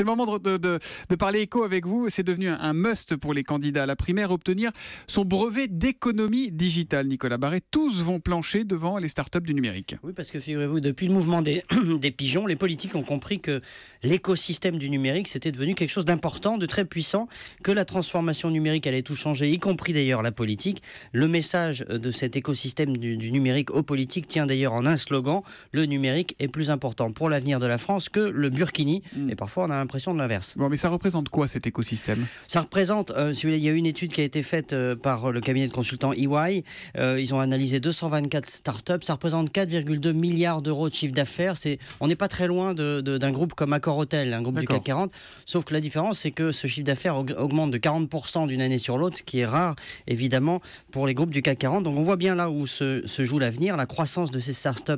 C'est le moment de, parler éco avec vous. C'est devenu un, must pour les candidats à la primaire, obtenir son brevet d'économie digitale. Nicolas Barret, tous vont plancher devant les startups du numérique. Oui, parce que figurez-vous, depuis le mouvement des, des pigeons, les politiques ont compris que l'écosystème du numérique, c'était devenu quelque chose d'important, de très puissant, que la transformation numérique allait tout changer, y compris d'ailleurs la politique. Le message de cet écosystème du, numérique aux politiques tient d'ailleurs en un slogan, le numérique est plus important pour l'avenir de la France que le Burkini. Mm. Et parfois, on a de l'inverse. Bon, mais ça représente quoi cet écosystème Ça représente, euh, il y a une étude qui a été faite euh, par le cabinet de consultants EY. Euh, ils ont analysé 224 startups. Ça représente 4,2 milliards d'euros de chiffre d'affaires. C'est, on n'est pas très loin de, d'un groupe comme Accor Hotel, un groupe du CAC 40. Sauf que la différence, c'est que ce chiffre d'affaires augmente de 40% d'une année sur l'autre, ce qui est rare, évidemment, pour les groupes du CAC 40. Donc on voit bien là où se, se joue l'avenir. La croissance de ces startups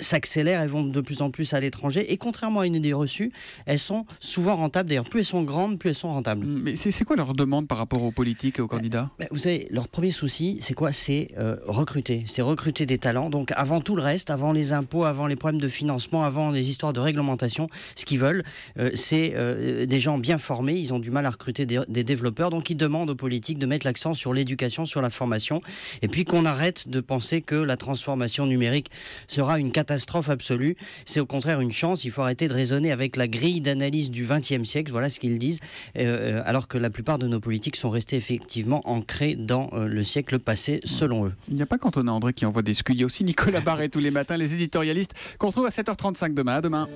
s'accélère, elles vont de plus en plus à l'étranger. Et contrairement à une idée reçue, elles sont souvent rentables. D'ailleurs, plus elles sont grandes, plus elles sont rentables. Mais c'est quoi leur demande par rapport aux politiques et aux bah, candidats bah, Vous savez, leur premier souci, c'est quoi C'est euh, recruter. C'est recruter des talents. Donc, avant tout le reste, avant les impôts, avant les problèmes de financement, avant les histoires de réglementation, ce qu'ils veulent, euh, c'est euh, des gens bien formés. Ils ont du mal à recruter des, des développeurs. Donc, ils demandent aux politiques de mettre l'accent sur l'éducation, sur la formation. Et puis, qu'on arrête de penser que la transformation numérique sera une catastrophe absolue. C'est au contraire une chance. Il faut arrêter de raisonner avec la grille d'analyse du du XXe siècle, voilà ce qu'ils disent, euh, euh, alors que la plupart de nos politiques sont restées effectivement ancrées dans euh, le siècle passé, selon eux. Il n'y a pas qu'Antonin André qui envoie des scuds, il y a aussi Nicolas Barret tous les matins, les éditorialistes, qu'on retrouve à 7h35 demain. À demain.